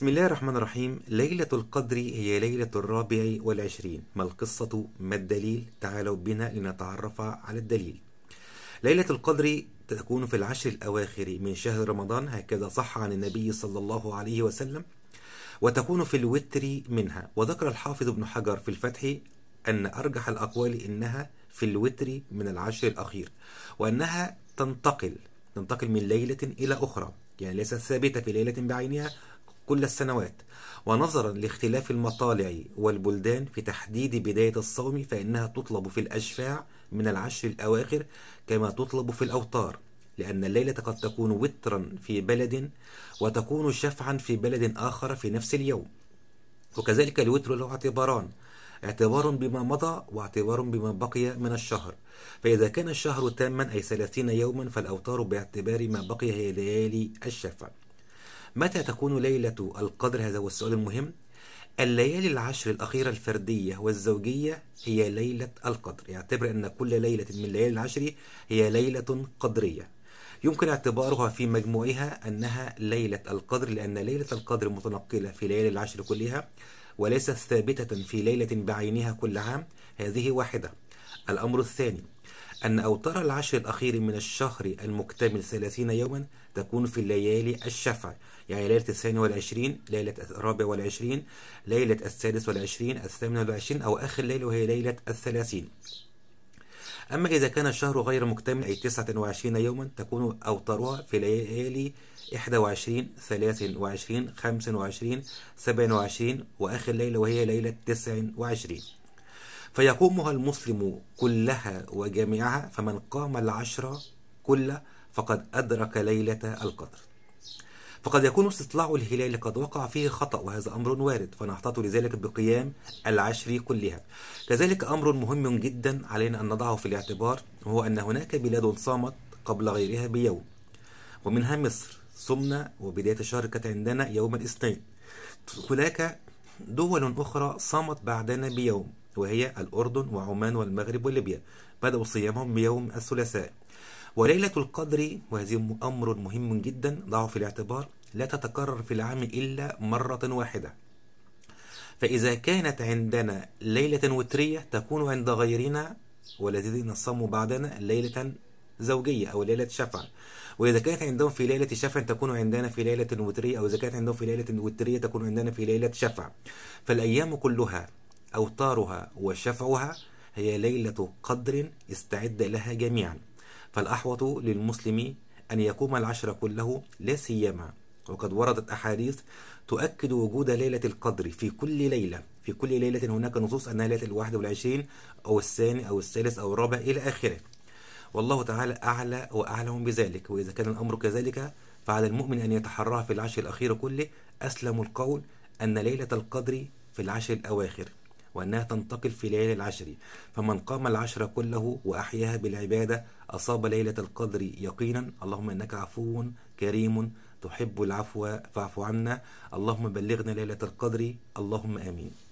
بسم الله الرحمن الرحيم ليلة القدر هي ليلة الرابع والعشرين ما القصة ما الدليل تعالوا بنا لنتعرف على الدليل ليلة القدر تكون في العشر الأواخر من شهر رمضان هكذا صح عن النبي صلى الله عليه وسلم وتكون في الوتر منها وذكر الحافظ ابن حجر في الفتح أن أرجح الأقوال إنها في الوتر من العشر الأخير وأنها تنتقل تنتقل من ليلة إلى أخرى يعني ليست ثابتة في ليلة بعينها كل السنوات ونظرا لاختلاف المطالع والبلدان في تحديد بداية الصوم فإنها تطلب في الأشفاع من العشر الأواخر كما تطلب في الأوتار لأن الليلة قد تكون وترا في بلد وتكون شفعا في بلد آخر في نفس اليوم وكذلك الوتر له اعتباران اعتبار بما مضى واعتبار بما بقي من الشهر فإذا كان الشهر تاما أي 30 يوما فالأوتار باعتبار ما بقي هي ليالي الشفع متى تكون ليلة القدر هذا هو السؤال المهم الليالي العشر الأخيرة الفردية والزوجية هي ليلة القدر يعتبر أن كل ليلة من الليالي العشر هي ليلة قدرية يمكن اعتبارها في مجموعها أنها ليلة القدر لأن ليلة القدر متنقلة في ليالي العشر كلها وليست ثابتة في ليلة بعينها كل عام هذه واحدة الأمر الثاني أن أوتار العشر الأخير من الشهر المكتمل ثلاثين يوما تكون في الليالي الشفع يعني ليلة الثاني والعشرين ليلة الرابع والعشرين ليلة السادس والعشرين الثامن والعشرين أو آخر ليلة وهي ليلة الثلاثين أما إذا كان الشهر غير مكتمل أي تسعة وعشرين يوما تكون أوتارها في ليالي وعشرين وعشرين خمسة وعشرين سبعة وعشرين وآخر ليلة وهي ليلة وعشرين فيقومها المسلم كلها وجميعها فمن قام العشرة كلها فقد أدرك ليلة القدر فقد يكون استطلاع الهلال قد وقع فيه خطأ وهذا أمر وارد فنحتاط لذلك بقيام العشر كلها كذلك أمر مهم جدا علينا أن نضعه في الاعتبار وهو أن هناك بلاد صامت قبل غيرها بيوم ومنها مصر صمنا وبداية الشهر كانت عندنا يوم الاثنين هناك دول أخرى صامت بعدنا بيوم وهي الأردن وعمان والمغرب وليبيا بدأوا صيامهم بيوم الثلاثاء وليلة القدر وهذه أمر مهم جدا ضعه في الاعتبار لا تتكرر في العام إلا مرة واحدة فإذا كانت عندنا ليلة وترية تكون عند غيرنا والذين صاموا بعدنا ليلة زوجية أو ليلة شفع وإذا كانت عندهم في ليلة شفع تكون عندنا في ليلة وترية أو إذا كانت عندهم في ليلة وترية تكون عندنا في ليلة شفع فالأيام كلها أوتارها وشفعها هي ليلة قدر استعد لها جميعا فالأحوط للمسلم أن يقوم العشر كله لا سيما وقد وردت أحاديث تؤكد وجود ليلة القدر في كل ليلة في كل ليلة هناك نصوص أنها ليلة الواحد والعشرين أو الثاني أو الثالث أو الرابع إلى آخره والله تعالى أعلى وأعلم بذلك وإذا كان الأمر كذلك فعلى المؤمن أن يتحرى في العشر الأخير كله أسلم القول أن ليلة القدر في العشر الأواخر وأنها تنتقل في ليالي العشر فمن قام العشر كله وأحياها بالعبادة أصاب ليلة القدر يقينا اللهم إنك عفو كريم تحب العفو فاعف عنا اللهم بلغنا ليلة القدر اللهم آمين